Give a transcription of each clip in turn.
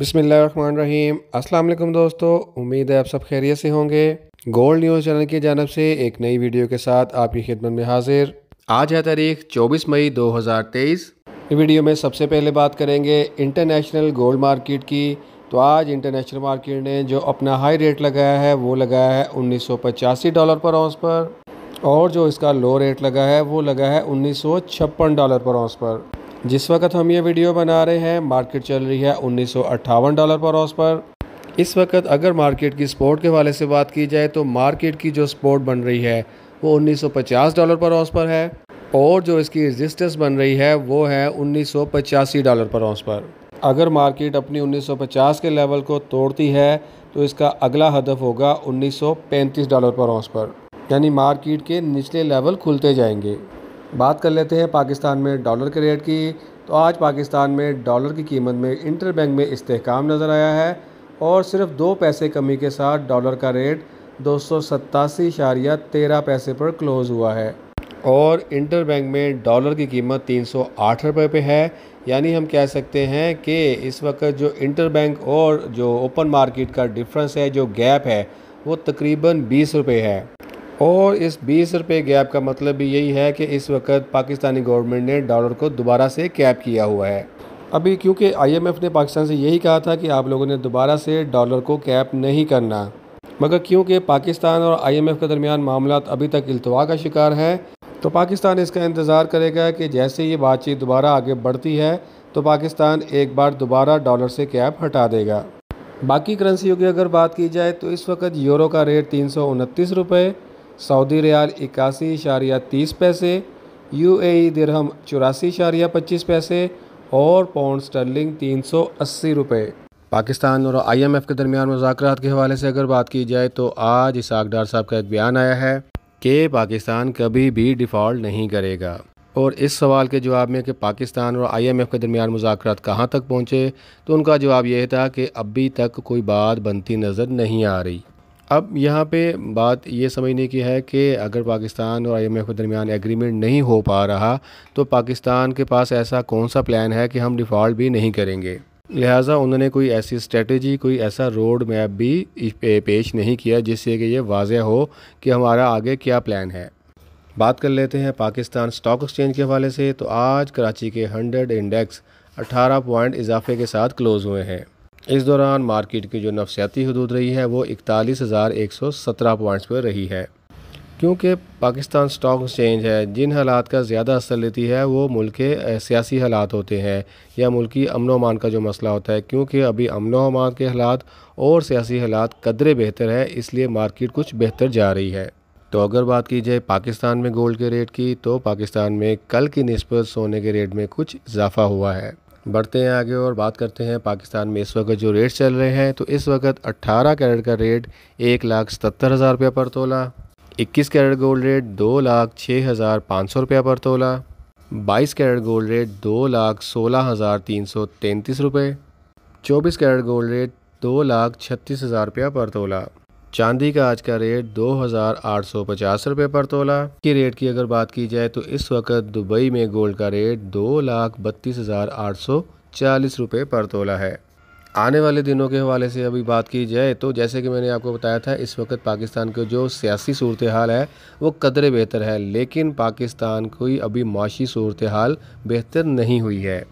बिसमीम अस्सलाम दोस्तों उम्मीद है आप सब खैरियत से होंगे गोल्ड न्यूज़ चैनल की जानब से एक नई वीडियो के साथ आपकी खिदमत में हाजिर आज है तारीख 24 मई 2023 वीडियो में सबसे पहले बात करेंगे इंटरनेशनल गोल्ड मार्केट की तो आज इंटरनेशनल मार्केट ने जो अपना हाई रेट लगाया है वो लगाया है उन्नीस डॉलर पर औंस पर और जो इसका लो रेट लगा है वो लगा है उन्नीस डॉलर पर औंस पर जिस वक्त हम ये वीडियो बना रहे हैं मार्केट चल रही है उन्नीस डॉलर पर ऑस पर इस वक्त अगर मार्केट की स्पोर्ट के हवाले से बात की जाए तो मार्केट की जो स्पोर्ट बन रही है वो 1950 डॉलर पर ऑस पर है और जो इसकी रजिस्टेंस बन रही है वो है उन्नीस डॉलर पर ऑस पर अगर मार्केट अपनी 1950 के लेवल को तोड़ती है तो इसका अगला हदफ होगा 1935 डॉलर पर ऑस पर यानी मार्केट के निचले लेवल खुलते जाएंगे बात कर लेते हैं पाकिस्तान में डॉलर के रेट की तो आज पाकिस्तान में डॉलर की कीमत में इंटर बैंक में इस्तेकाम नज़र आया है और सिर्फ दो पैसे कमी के साथ डॉलर का रेट दो तेरह पैसे पर क्लोज़ हुआ है और इंटर बैंक में डॉलर की कीमत तीन सौ आठ पे है यानी हम कह सकते हैं कि इस वक्त जो इंटर बैंक और जो ओपन मार्केट का डिफरेंस है जो गैप है वो तकरीबन बीस रुपये है और इस बीस रुपये गैप का मतलब भी यही है कि इस वक्त पाकिस्तानी गवर्नमेंट ने डॉलर को दोबारा से कैप किया हुआ है अभी क्योंकि आईएमएफ ने पाकिस्तान से यही कहा था कि आप लोगों ने दोबारा से डॉलर को कैप नहीं करना मगर क्योंकि पाकिस्तान और आईएमएफ के दरमियान मामला अभी तक अल्तवा का शिकार है तो पाकिस्तान इसका इंतज़ार करेगा कि जैसे ये बातचीत दोबारा आगे बढ़ती है तो पाकिस्तान एक बार दोबारा डॉलर से कैप हटा देगा बाकी करेंसियों की अगर बात की जाए तो इस वक्त यूरो का रेट तीन सौ उनतीस रुपये सऊदी रियाल इक्यासी इशारिया तीस पैसे यू ए दिरहम चौरासी इशारिया पच्चीस पैसे और पाउंड स्टर्लिंग तीन सौ अस्सी रुपये पाकिस्तान और आईएमएफ के दरमियान मुजात के हवाले से अगर बात की जाए तो आज इसाक डार साहब का एक बयान आया है कि पाकिस्तान कभी भी डिफ़ॉल्ट नहीं करेगा और इस सवाल के जवाब में कि पाकिस्तान और आईएमएफ के दरमियान मुजात कहाँ तक पहुँचे तो उनका जवाब यह था कि अभी तक कोई बात बनती नज़र नहीं आ रही अब यहाँ पे बात ये समझने की है कि अगर पाकिस्तान और आईएमएफ के दरमियान एग्रीमेंट नहीं हो पा रहा तो पाकिस्तान के पास ऐसा कौन सा प्लान है कि हम डिफ़ॉल्ट भी नहीं करेंगे लिहाजा उन्होंने कोई ऐसी स्ट्रेटजी कोई ऐसा रोड मैप भी पेश नहीं किया जिससे कि ये वाज हो कि हमारा आगे क्या प्लान है बात कर लेते हैं पाकिस्तान स्टॉक एक्सचेंज के हवाले से तो आज कराची के हंड्रेड इंडेक्स 18 पॉइंट इजाफे के साथ क्लोज़ हुए हैं इस दौरान मार्केट की जो नफसियाती हदूद रही है वो इकतालीस हज़ार एक सौ सत्रह पॉइंट्स पर रही है क्योंकि पाकिस्तान स्टॉक एक्सचेंज है जिन हालात का ज़्यादा असर लेती है वो मुल्क के सियासी हालात होते हैं या मुल्क अमन अमान का जो मसला होता है क्योंकि अभी अमन अमान के हालात और सियासी हालात कदरे बेहतर है इसलिए मार्केट कुछ बेहतर जा रही है तो अगर बात की जाए पाकिस्तान में गोल्ड के रेट की तो पाकिस्तान में कल की नस्बत सोने के रेट में कुछ इजाफा हुआ है बढ़ते हैं आगे और बात करते हैं पाकिस्तान में इस वक्त जो रेट चल रहे हैं तो इस वक्त 18 कैरेट का रेट एक लाख सत्तर हज़ार रुपये पर तोला 21 कैरेट गोल्ड रेट दो लाख छः हज़ार पाँच सौ रुपये पर तोला 22 कैरेट गोल्ड रेट दो लाख सोलह हज़ार तीन सौ तैंतीस रुपये चौबीस कैरेट गोल्ड रेट दो लाख छत्तीस हज़ार रुपया पर तोला चांदी का आज का रेट दो हज़ार आठ सौ पचास रुपये पर तोला की रेट की अगर बात की जाए तो इस वक्त दुबई में गोल्ड का रेट दो लाख बत्तीस हज़ार आठ सौ चालीस रुपये पर तोला है आने वाले दिनों के हवाले से अभी बात की जाए तो जैसे कि मैंने आपको बताया था इस वक्त पाकिस्तान के जो सियासी सूरत हाल है वो कदरे बेहतर है लेकिन पाकिस्तान की अभी माशी सूरत हाल बेहतर नहीं हुई है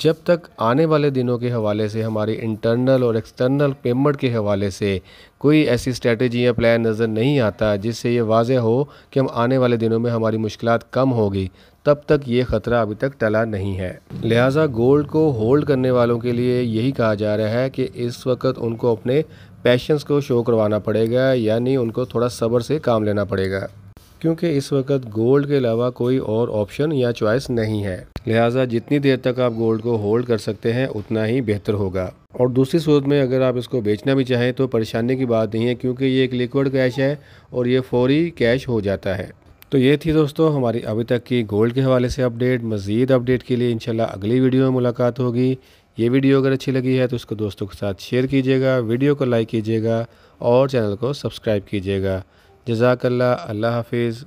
जब तक आने वाले दिनों के हवाले से हमारी इंटरनल और एक्सटर्नल पेमेंट के हवाले से कोई ऐसी स्ट्रेटजी या प्लान नज़र नहीं आता जिससे ये वाजह हो कि हम आने वाले दिनों में हमारी मुश्किल कम होगी तब तक ये ख़तरा अभी तक टला नहीं है लिहाजा गोल्ड को होल्ड करने वालों के लिए यही कहा जा रहा है कि इस वक्त उनको अपने पैशंस को शो करवाना पड़ेगा यानी उनको थोड़ा सब्र से काम लेना पड़ेगा क्योंकि इस वक्त गोल्ड के अलावा कोई और ऑप्शन या चॉइस नहीं है लिहाजा जितनी देर तक आप गोल्ड को होल्ड कर सकते हैं उतना ही बेहतर होगा और दूसरी सूरत में अगर आप इसको बेचना भी चाहें तो परेशानी की बात नहीं है क्योंकि ये एक लिक्विड कैश है और ये फौरी कैश हो जाता है तो ये थी दोस्तों हमारी अभी तक की गोल्ड के हवाले से अपडेट मज़ीद अपडेट के लिए इनशाला अगली वीडियो में मुलाकात होगी ये वीडियो अगर अच्छी लगी है तो उसको दोस्तों के साथ शेयर कीजिएगा वीडियो को लाइक कीजिएगा और चैनल को सब्सक्राइब कीजिएगा जज़ाकल्ला अल्लाह हाफिज़